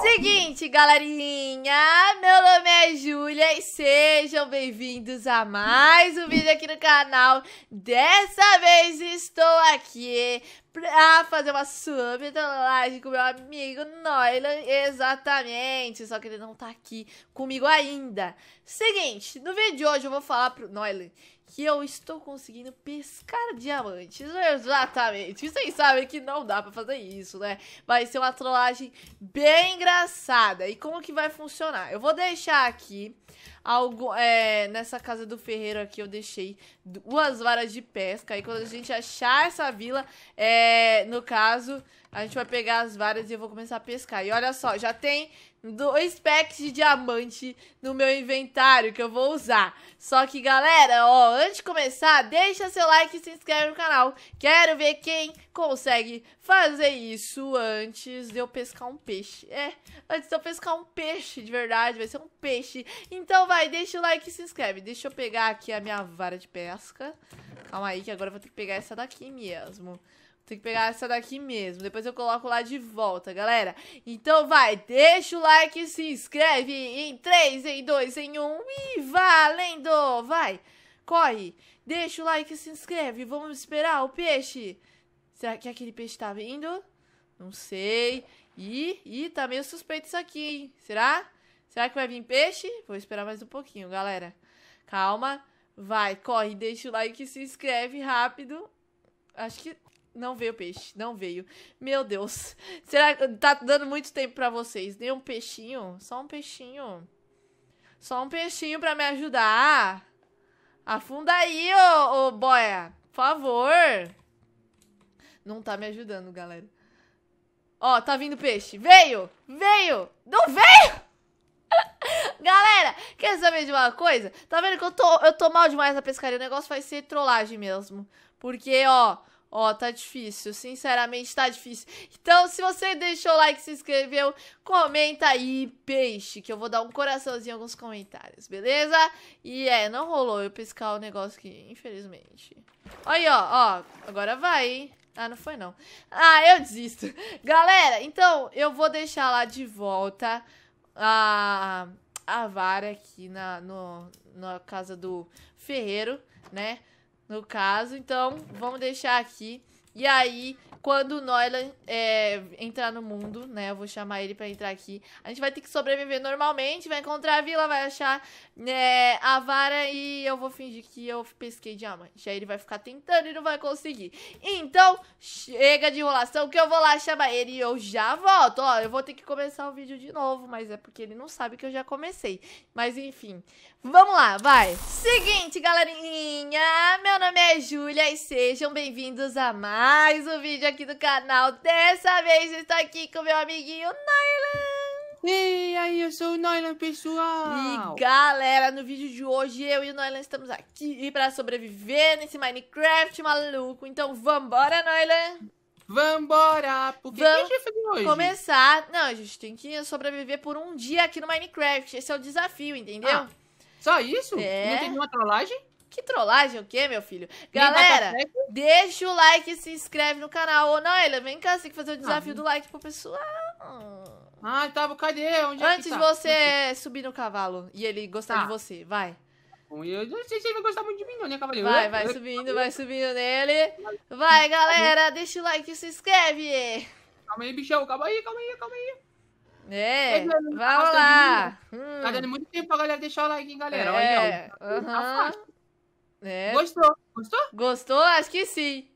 Seguinte, galerinha, meu nome é Júlia e sejam bem-vindos a mais um vídeo aqui no canal. Dessa vez estou aqui pra fazer uma subtrollagem com meu amigo Noilan. Exatamente, só que ele não tá aqui comigo ainda. Seguinte, no vídeo de hoje eu vou falar pro Noilan que eu estou conseguindo pescar diamantes. Exatamente. Vocês sabem que não dá pra fazer isso, né? Vai ser uma trollagem bem engraçada. E como que vai funcionar? Eu vou deixar aqui Algo, é, nessa casa do ferreiro aqui eu deixei duas varas de pesca. E quando a gente achar essa vila, é, no caso, a gente vai pegar as varas e eu vou começar a pescar. E olha só, já tem dois packs de diamante no meu inventário que eu vou usar. Só que, galera, ó, antes de começar, deixa seu like e se inscreve no canal. Quero ver quem consegue fazer isso antes de eu pescar um peixe. É, antes de eu pescar um peixe, de verdade, vai ser um peixe. Então vai, deixa o like e se inscreve. Deixa eu pegar aqui a minha vara de pesca. Calma aí, que agora eu vou ter que pegar essa daqui mesmo. Tem que pegar essa daqui mesmo. Depois eu coloco lá de volta, galera. Então vai, deixa o like, se inscreve em 3, em 2, em 1 e valendo! Vai, corre, deixa o like, se inscreve. Vamos esperar o peixe. Será que aquele peixe tá vindo? Não sei. Ih, ih, tá meio suspeito isso aqui, hein? Será? Será que vai vir peixe? Vou esperar mais um pouquinho, galera. Calma. Vai, corre, deixa o like, se inscreve rápido. Acho que não veio peixe, não veio. Meu Deus. Será que tá dando muito tempo pra vocês? Nem um peixinho? Só um peixinho. Só um peixinho pra me ajudar. Afunda aí, ô, ô boia. Por favor. Não tá me ajudando, galera. Ó, tá vindo peixe. Veio! Veio! Não veio! Galera, quer saber de uma coisa? Tá vendo que eu tô, eu tô mal demais na pescaria. O negócio vai ser trollagem mesmo. Porque, ó... Ó, oh, tá difícil, sinceramente tá difícil. Então, se você deixou o like, se inscreveu, comenta aí, peixe, que eu vou dar um coraçãozinho em alguns comentários, beleza? E é, não rolou eu pescar o negócio aqui, infelizmente. Aí, ó, ó, agora vai, hein? Ah, não foi não. Ah, eu desisto. Galera, então, eu vou deixar lá de volta a, a vara aqui na, no, na casa do ferreiro, né? no caso. Então, vamos deixar aqui e aí, quando o Noilan é, entrar no mundo, né? Eu vou chamar ele para entrar aqui. A gente vai ter que sobreviver normalmente, vai encontrar a vila, vai achar né, a vara e eu vou fingir que eu pesquei diamante. Aí ele vai ficar tentando e não vai conseguir. Então, chega de enrolação que eu vou lá chamar ele e eu já volto. Ó, eu vou ter que começar o vídeo de novo, mas é porque ele não sabe que eu já comecei. Mas enfim, vamos lá, vai. Seguinte, galerinha, meu nome é Júlia e sejam bem-vindos a mais mais um vídeo aqui do canal. Dessa vez estou aqui com meu amiguinho Nylan. E aí, eu sou o Nylan, pessoal. E galera, no vídeo de hoje eu e o Nylan estamos aqui para sobreviver nesse Minecraft maluco. Então vambora, Nylan. Vambora! Porque Vamos que a gente hoje? começar. Não, a gente tem que sobreviver por um dia aqui no Minecraft. Esse é o desafio, entendeu? Ah, só isso? É... Não tem nenhuma trollagem? Que trollagem o quê, meu filho? Galera, deixa o like, se inscreve no canal. Ô, Naila, vem cá, você tem que fazer o ah, desafio ah, do like pro pessoal. Ah, tava, tá, cadê? Onde é Antes tá? é tá? de você subir no cavalo e ele gostar ah. de você, vai. Eu não sei se ele vai gostar muito de mim, não, né, cavaleiro? Vai, vai subindo, vai subindo nele. Vai, galera, deixa o like e se inscreve. Calma aí, bichão, calma aí, calma aí, calma aí. É, é tá vamos lá. Tá hum. dando muito tempo pra galera deixar o like, hein, galera. É, Olha, é. Gostou? Gostou? Gostou? Acho que sim.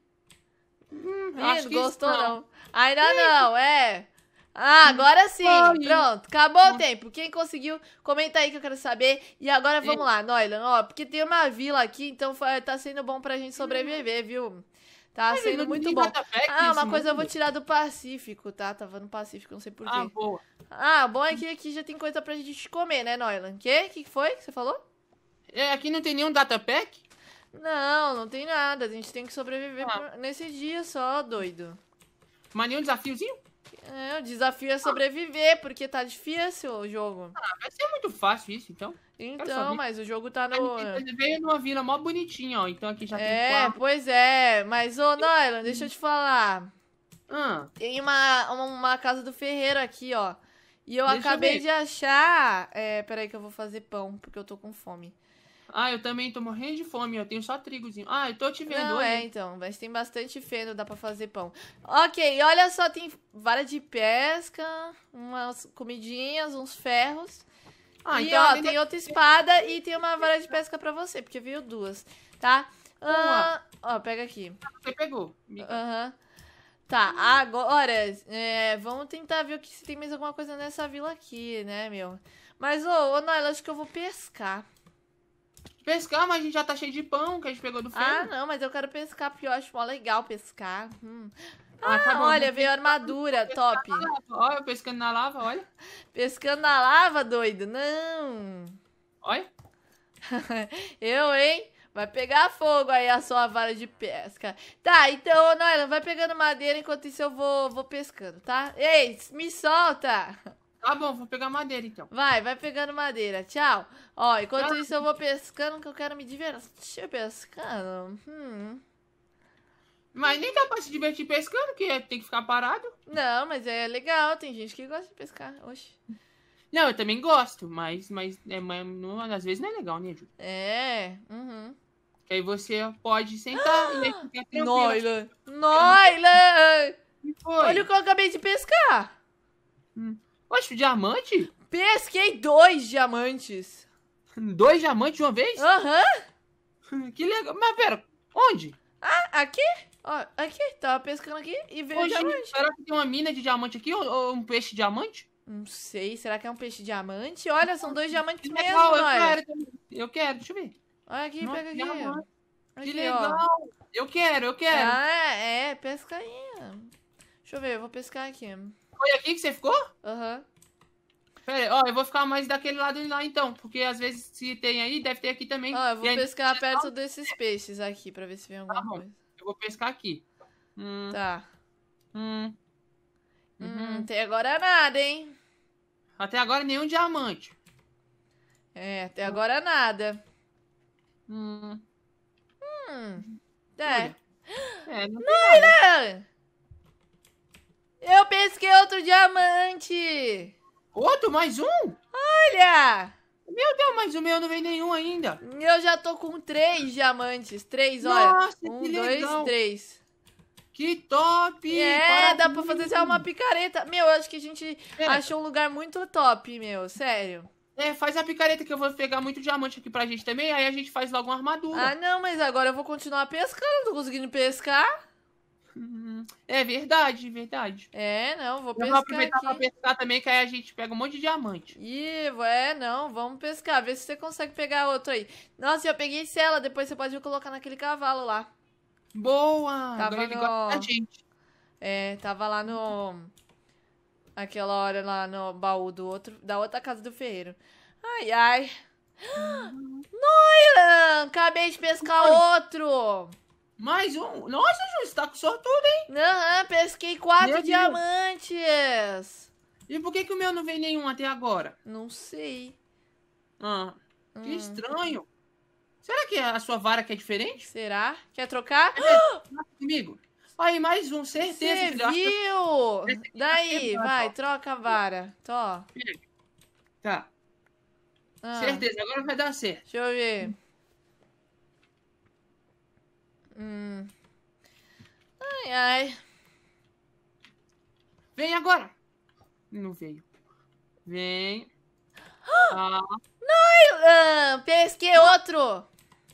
Hum, que gostou não. não. Ainda não, é. Ah, agora sim. Foi. Pronto, acabou é. o tempo. Quem conseguiu, comenta aí que eu quero saber. E agora vamos é. lá, Noilan, ó, porque tem uma vila aqui, então foi, tá sendo bom pra gente sobreviver, viu? Tá Mas sendo muito bom. Ah, uma coisa eu vou tirar do Pacífico, tá? Tava tá no Pacífico, não sei porquê. Ah, boa. Ah, bom é que aqui já tem coisa pra gente comer, né, Noilan? Que? que foi que você falou? É, aqui não tem nenhum data pack? Não, não tem nada. A gente tem que sobreviver ah. por... nesse dia só, doido. Mas nenhum desafiozinho? É, o desafio é sobreviver, porque tá difícil o jogo. Ah, vai ser muito fácil isso, então. Então, mas o jogo tá no. Ele tá veio numa vila mó bonitinha, ó. Então aqui já tem é, É, pois é. Mas, ô, Noylan, deixa eu te falar. Ah. Tem uma, uma, uma, casa do ferreiro aqui, ó. E eu deixa acabei eu de achar. É, peraí que eu vou fazer pão, porque eu tô com fome. Ah, eu também tô morrendo de fome, eu tenho só trigozinho. Ah, eu tô te vendo. Não, é, então. Mas tem bastante feno, dá pra fazer pão. Ok, olha só, tem vara de pesca, umas comidinhas, uns ferros. Ah, e então ó, tem outra espada e tem uma vara de pesca pra você, porque viu duas, tá? Ah, ó, pega aqui. Você pegou. Aham. Tá, agora, é, vamos tentar ver o que se tem mais alguma coisa nessa vila aqui, né, meu? Mas, ô, ô Naila, acho que eu vou pescar. Pescar, mas a gente já tá cheio de pão que a gente pegou do ah, fogo. Ah, não, mas eu quero pescar porque eu acho mó legal pescar. Hum. Ah, tá ah olha, né? veio armadura, top. Olha, pescando na lava, olha. Pescando na lava, doido, não. Olha. eu, hein? Vai pegar fogo aí a sua vara de pesca. Tá, então, Noela, vai pegando madeira enquanto isso eu vou, vou pescando, tá? Ei, me solta! Tá bom, vou pegar madeira então. Vai, vai pegando madeira. Tchau. Ó, enquanto Tchau. isso eu vou pescando que eu quero me divertir pescando. Hum. Mas nem dá pra se divertir pescando, que tem que ficar parado. Não, mas é legal, tem gente que gosta de pescar. Oxe. Não, eu também gosto, mas, mas, é, mas não, às vezes não é legal, né, Ju? É, uhum. Que aí você pode sentar e aí ah! Noila! Noila! Olha o que eu acabei de pescar! Hum. Oxe, diamante? Pesquei dois diamantes. Dois diamantes de uma vez? Aham. Uhum. Que legal. Mas pera, onde? Ah, aqui? Ó, aqui, tava pescando aqui e veio um é diamante. Será que tem uma mina de diamante aqui ou, ou um peixe diamante? Não sei, será que é um peixe diamante? Olha, são dois diamantes mesmo, legal, eu olha. quero, eu quero, deixa eu ver. Olha aqui, Nossa, pega aqui. Que aqui, legal. Ó. Eu quero, eu quero. Ah, é, pesca aí. Deixa eu ver, eu vou pescar aqui. Foi aqui que você ficou? Aham. Uhum. ó, eu vou ficar mais daquele lado lá então, porque às vezes se tem aí, deve ter aqui também. Ó, eu vou pescar aí... É perto desses peixes aqui pra ver se vem alguma tá coisa. Eu vou pescar aqui. Hum. Tá. Hum. hum. Uhum. Até agora nada, hein? Até agora nenhum diamante. É, até hum. agora nada. Hum. Hum. É. é não, não, nada. Né? Eu pesquei outro diamante! Outro? Mais um? Olha! Meu Deus, mais um, eu não vem nenhum ainda. Eu já tô com três diamantes. Três, olha. Nossa, um, que dois, três. Que top! É, Parabéns. dá pra fazer já uma picareta. Meu, eu acho que a gente é. achou um lugar muito top, meu. Sério. É, faz a picareta que eu vou pegar muito diamante aqui pra gente também. Aí a gente faz logo uma armadura. Ah, não, mas agora eu vou continuar pescando. Não tô conseguindo pescar. Uhum. É verdade, verdade. É, não, vou eu Vou aproveitar aqui. pra pescar também, que aí a gente pega um monte de diamante. Ih, é, não, vamos pescar. ver se você consegue pegar outro aí. Nossa, eu peguei cela, depois você pode colocar naquele cavalo lá. Boa! Tava Agora no... ele gente. É, tava lá no. Aquela hora lá no baú do outro. Da outra casa do ferreiro. Ai, ai. Hum. Noilan! Acabei de pescar outro! Mais um. Nossa, Ju, você tá com sortudo, hein? Aham, pesquei quatro meu diamantes. Deus. E por que, que o meu não veio nenhum até agora? Não sei. Ah, hum. que estranho. Será que a sua vara que é diferente? Será? Quer trocar? É, comigo. Aí, mais um, certeza. Você viu? Eu... Tá Daí, vai, troca a vara. Tó. Tá. Ah. Certeza, agora vai dar certo. Deixa eu ver. Hum. Ai, ai. Vem agora! Não veio. Vem. Ah. Não! Uh, ah, pesquei outro!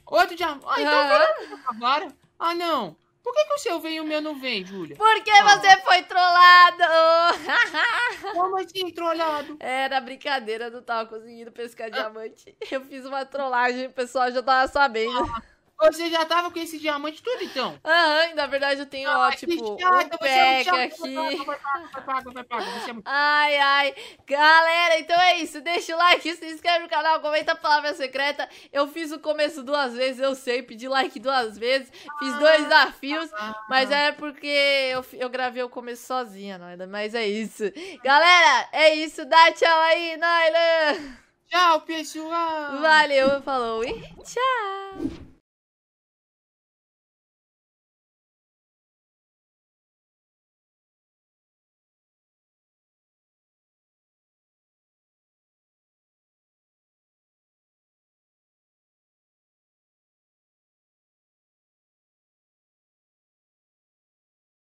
Outro diamante Ah, então agora. Ah, não. Por que, que o seu vem e o meu não vem, Júlia? Porque ah. você foi trollado! Como assim, trollado? Era brincadeira, eu não tava conseguindo pescar ah. diamante. Eu fiz uma trollagem, o pessoal já tava sabendo. Ah. Você já tava com esse diamante tudo, então? Aham, na verdade eu tenho, ah, ó, tipo, um pack aqui. Ai, ai. Galera, então é isso. Deixa o like, se inscreve no canal, comenta a palavra secreta. Eu fiz o começo duas vezes, eu sei, pedi like duas vezes. Fiz dois ah, desafios, ah, mas era é porque eu, eu gravei o começo sozinha, Naila. É? Mas é isso. Galera, é isso. Dá tchau aí, Naila. Tchau, pessoal. Valeu, falou e tchau.